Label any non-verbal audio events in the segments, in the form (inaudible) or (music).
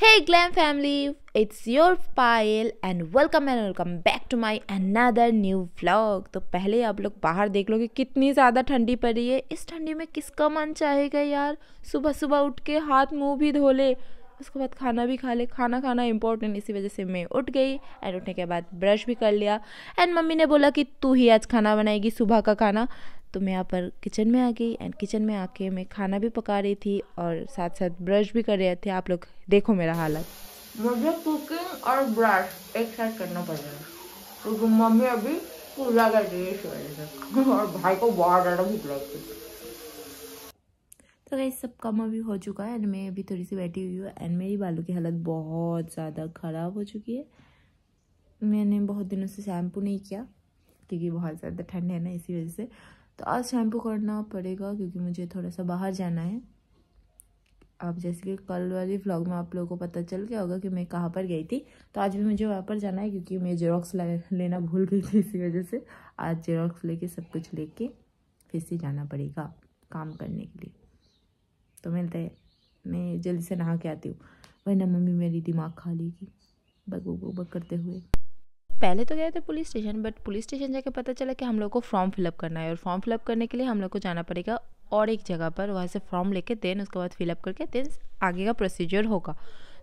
Hey Glam family, it's your Payal and welcome and welcome back to my another new vlog. तो पहले आप लोग बाहर देख लो कि कितनी ज़्यादा ठंडी पड़ रही है इस ठंडी में किसका मन चाहेगा यार सुबह सुबह उठ के हाथ मुंह भी धो ले उसके बाद खाना भी खा ले खाना खाना इंपॉर्टेंट इसी वजह से मैं उठ गई एंड उठने के बाद ब्रश भी कर लिया एंड मम्मी ने बोला कि तू ही आज खाना बनाएगी सुबह का खाना तो मैं यहाँ पर किचन में आ गई एंड किचन में आके मैं खाना भी पका रही थी और साथ साथ ब्रश भी कर रहे थे आप लोग देखो मेरा हालत मुझे कुकिंग और ब्रश एक साथ करना पड़ रहा क्योंकि मम्मी अभी पूजा कर रही है और भाई को बहुत ज़्यादा भूख लगती है तो गई सब कम अभी हो चुका है एंड मैं अभी थोड़ी सी बैठी हुई हूँ एंड मेरी बालों की हालत बहुत ज़्यादा ख़राब हो चुकी है मैंने बहुत दिनों से शैम्पू नहीं किया क्योंकि बहुत ज़्यादा ठंड है ना इसी वजह से तो आज शैम्पू करना पड़ेगा क्योंकि मुझे थोड़ा सा बाहर जाना है आप जैसे कि कल वाली व्लॉग में आप लोगों को पता चल गया होगा कि मैं कहाँ पर गई थी तो आज भी मुझे वहाँ पर जाना है क्योंकि मैं जेरोक्स लेना भूल गई थी इसी वजह से आज जेरोक्स लेके सब कुछ लेके फिर से जाना पड़ेगा काम करने के लिए तो मिलते हैं मैं जल्दी से नहा के आती हूँ वरना मम्मी मेरी दिमाग खा लेगी बगू बक करते हुए पहले तो गए थे police station but police station जाके पता चला कि हम लोग को फॉर्म फिलअप करना है और फॉर्म फिलअप करने के लिए हम लोग को जाना पड़ेगा और एक जगह पर वहाँ से फॉर्म लेके देन उसके बाद फिलअप करके देन आगे का प्रोसीजर होगा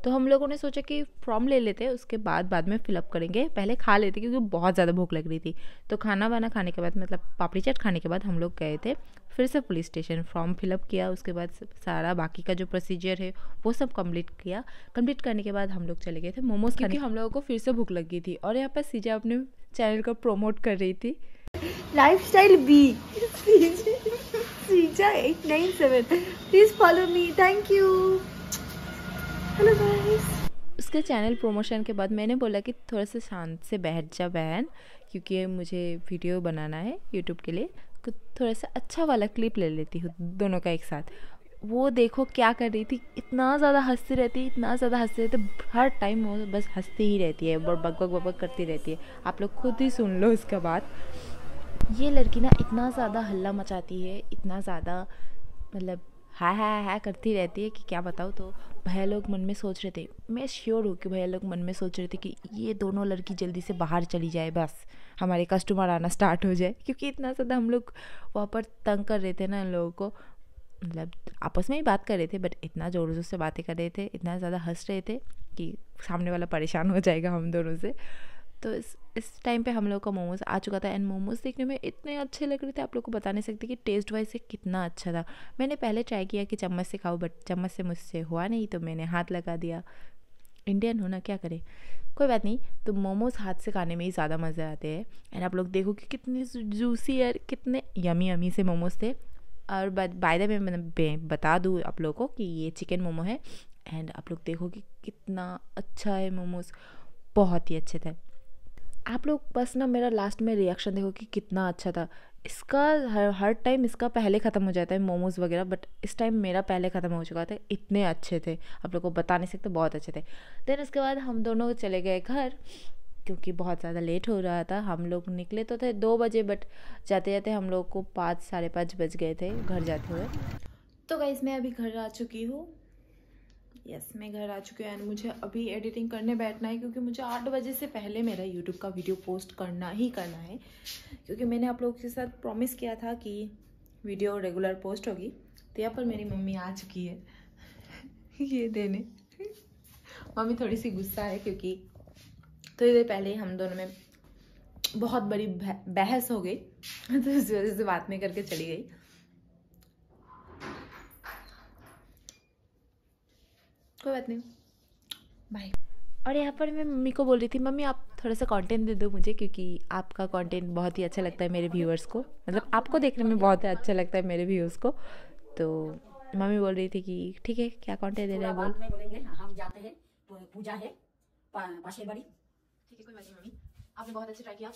तो हम लोगों ने सोचा कि फ्रॉम ले लेते हैं उसके बाद बाद में फिलअप करेंगे पहले खा लेते क्योंकि बहुत ज़्यादा भूख लग रही थी तो खाना वाना खाने के बाद मतलब पापड़ी चाट खाने के बाद हम लोग गए थे फिर से पुलिस स्टेशन फॉर्म फिलअप किया उसके बाद सारा बाकी का जो प्रोसीजर है वो सब कंप्लीट किया कंप्लीट करने के बाद हम लोग चले गए थे मोमोज क्योंकि हम लोगों को फिर से भूख लग गई थी और यहाँ पर सीजा अपने चैनल को प्रोमोट कर रही थी लाइफ स्टाइल बी सीजा eight nine seven please follow me thank you hello उसके चैनल प्रमोशन के बाद मैंने बोला कि थोड़ा सा शांत से बैठ जा बहन क्योंकि मुझे वीडियो बनाना है यूट्यूब के लिए तो थोड़ा सा अच्छा वाला क्लिप ले लेती हूँ दोनों का एक साथ वो देखो क्या कर रही थी इतना ज़्यादा हंसती रहती है इतना ज़्यादा हंसती रहती हर टाइम वो बस हंसती ही रहती है और बकबक बकबक करती रहती है आप लोग खुद ही सुन लो उसका बात ये लड़की ना इतना ज़्यादा हल्ला मचाती है इतना ज़्यादा मतलब हाय हाय हाय करती रहती है कि क्या बताऊँ तो भैया लोग मन में सोच रहे थे मैं श्योर हूँ कि भैया लोग मन में सोच रहे थे कि ये दोनों लड़की जल्दी से बाहर चली जाए बस हमारे कस्टमर आना स्टार्ट हो जाए क्योंकि इतना ज़्यादा हम लोग वहाँ पर तंग कर रहे थे ना इन लोगों को मतलब आपस में ही बात कर रहे थे बट इतना ज़ोर ज़ोर से बातें कर रहे थे इतना ज़्यादा हंस रहे थे कि सामने वाला परेशान हो जाएगा हम दोनों से तो इस इस टाइम पे हम लोग का मोमोज़ आ चुका था एंड मोमोज़ देखने में इतने अच्छे लग रहे थे आप लोग को बता नहीं सकते कि टेस्ट वाइज से कितना अच्छा था मैंने पहले ट्राई किया कि चम्मच से खाओ बट चम्मच से मुझसे हुआ नहीं तो मैंने हाथ लगा दिया इंडियन हो ना क्या करें कोई बात नहीं तो मोमोज़ हाथ से खाने में ही ज़्यादा मज़े आते हैं एंड आप लोग देखो कि कितने जूसी और कितने यमी यमी से मोमोज़ थे और बाय द वे बता दूँ आप लोग को कि ये चिकन मोमो है एंड आप लोग देखो कि कितना अच्छा है मोमोज़ बहुत ही अच्छे थे आप लोग बस ना मेरा लास्ट में रिएक्शन देखो कि कितना अच्छा था इसका हर हर टाइम इसका पहले ख़त्म हो जाता है मोमोज़ वगैरह बट इस टाइम मेरा पहले ख़त्म हो चुका था इतने अच्छे थे आप लोग को बता नहीं सकते बहुत अच्छे थे देन उसके बाद हम दोनों चले गए घर क्योंकि बहुत ज़्यादा लेट हो रहा था हम लोग निकले तो थे दो बजे बट जाते जाते हम लोग को पाँच साढ़े पाँच बज गए थे घर जाते हुए तो गाइज मैं अभी घर आ चुकी हूँ यस yes, मैं घर आ चुकी हूँ एंड मुझे अभी एडिटिंग करने बैठना है क्योंकि मुझे आठ बजे से पहले मेरा यूट्यूब का वीडियो पोस्ट करना ही करना है क्योंकि मैंने आप लोगों के साथ प्रॉमिस किया था कि वीडियो रेगुलर पोस्ट होगी तो यहाँ पर मेरी मम्मी आ चुकी है (laughs) ये देने मम्मी थोड़ी सी गुस्सा है क्योंकि थोड़ी देर पहले हम दोनों में बहुत बड़ी बहस हो गई (laughs) तो इस वजह से बात नहीं करके चली गई कोई बात नहीं बाय और यहाँ पर मैं मम्मी को बोल रही थी मम्मी आप थोड़ा सा कंटेंट दे दो मुझे क्योंकि आपका कंटेंट बहुत ही अच्छा लगता है मेरे व्यूअर्स को मतलब आपको देखने में बहुत अच्छा लगता है मेरे व्यूअर्स को तो मम्मी बोल रही थी कि ठीक है क्या कंटेंट दे रहे हैं बोल बोलेंगे हाँ, हम जाते हैं तो पूजा है पाशे बड़ी ठीक है कोई बात नहीं मम्मी आपने बहुत अच्छा ट्राई किया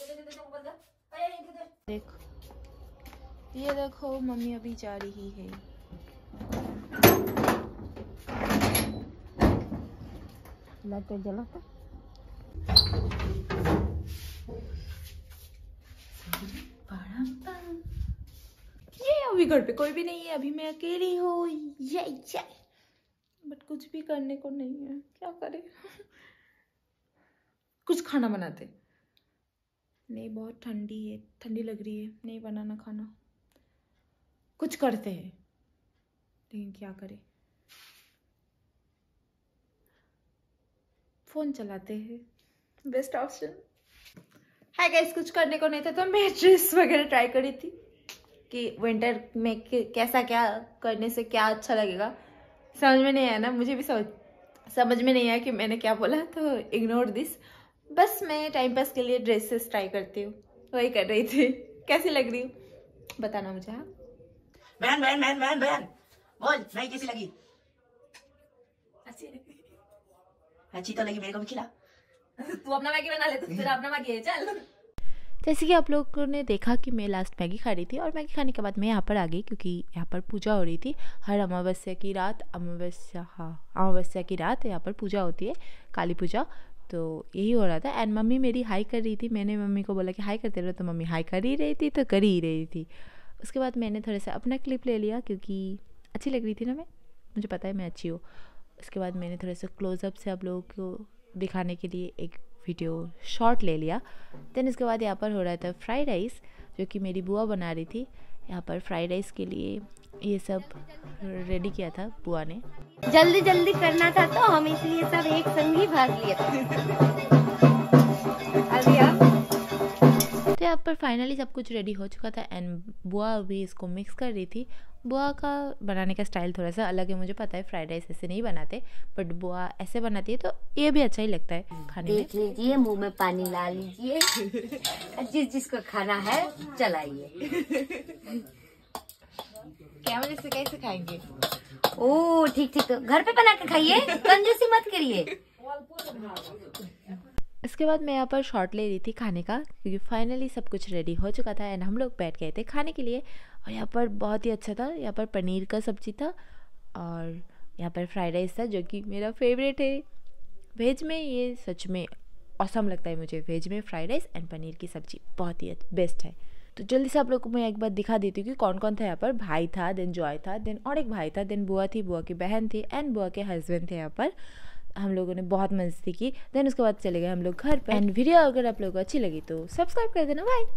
देखो ये देखो मम्मी अभी जा रही है लाइट जला था ये अभी घर पे कोई भी नहीं है अभी मैं अकेली हूँ ये ये बट कुछ भी करने को नहीं है क्या करें कुछ खाना बनाते नहीं बहुत ठंडी है ठंडी लग रही है नहीं बनाना खाना कुछ करते हैं लेकिन क्या करें फ़ोन चलाते हैं बेस्ट ऑप्शन है गाइस कुछ करने को नहीं था तो मैं ड्रेस वगैरह ट्राई करी थी कि विंटर में कैसा क्या करने से क्या अच्छा लगेगा समझ में नहीं आया ना मुझे भी समझ समझ में नहीं आया कि मैंने क्या बोला तो इग्नोर दिस बस मैं टाइम पास के लिए ड्रेसेस ट्राई करती हूँ वही कर रही थी कैसी लग रही हूँ बताना मुझे हाँ बहन बहन बहन बहन बोल नहीं कैसी लगी अच्छी लगी अच्छी हाँ, तो लगी मेरे को भी खिला तू अपना मैगी बना ले तो अपना मैगी चल जैसे कि आप लोगों ने देखा कि मैं लास्ट मैगी खा रही थी और मैगी खाने के बाद मैं यहाँ पर आ गई क्योंकि यहाँ पर पूजा हो रही थी हर अमावस्या की रात अमावस्या हाँ अमावस्या की रात यहाँ पर पूजा होती है काली पूजा तो यही हो रहा था एंड मम्मी मेरी हाई कर रही थी मैंने मम्मी को बोला कि हाई करते रहो तो मम्मी हाई कर ही रही थी तो कर ही रही थी उसके बाद मैंने थोड़ा सा अपना क्लिप ले लिया क्योंकि अच्छी लग रही थी ना मैं मुझे पता है मैं अच्छी हूँ उसके बाद मैंने थोड़े से क्लोज़अप से आप लोगों को दिखाने के लिए एक वीडियो शॉर्ट ले लिया देन इसके बाद यहाँ पर हो रहा था फ्राइड राइस जो कि मेरी बुआ बना रही थी यहाँ पर फ्राइड राइस के लिए ये सब रेडी किया था बुआ ने जल्दी जल्दी करना था तो हम इसलिए सब एक संग ही भाग लिए थे (laughs) अभी आप यहाँ पर फाइनली सब कुछ रेडी हो चुका था एंड बुआ भी इसको मिक्स कर रही थी बुआ का बनाने का स्टाइल थोड़ा सा अलग है मुझे पता है फ्राइड राइस ऐसे नहीं बनाते बट बुआ ऐसे बनाती है तो ये भी अच्छा ही लगता है खाने देख लीजिए मुंह में पानी ला लीजिए (laughs) जिस जिसको खाना है चलाइए क्या मुझे से कैसे खाएंगे ओ ठीक ठीक तो घर पे बना के खाइए कंजूसी मत करिए (laughs) इसके बाद मैं यहाँ पर शॉर्ट ले रही थी खाने का क्योंकि फाइनली सब कुछ रेडी हो चुका था एंड हम लोग बैठ गए थे खाने के लिए और यहाँ पर बहुत ही अच्छा था यहाँ पर पनीर का सब्जी था और यहाँ पर फ्राइड राइस था जो कि मेरा फेवरेट है वेज में ये सच में औसम लगता है मुझे वेज में फ्राइड राइस एंड पनीर की सब्जी बहुत ही बेस्ट है तो जल्दी से आप लोग को मैं एक बार दिखा देती हूँ कि कौन कौन था यहाँ पर भाई था देन जॉय था देन और एक भाई था देन बुआ थी बुआ की बहन थी एंड बुआ के हस्बैंड थे यहाँ पर हम लोगों ने बहुत मस्ती की देन उसके बाद चले गए हम लोग घर पर एंड वीडियो अगर आप लोगों को अच्छी लगी तो सब्सक्राइब कर देना बाय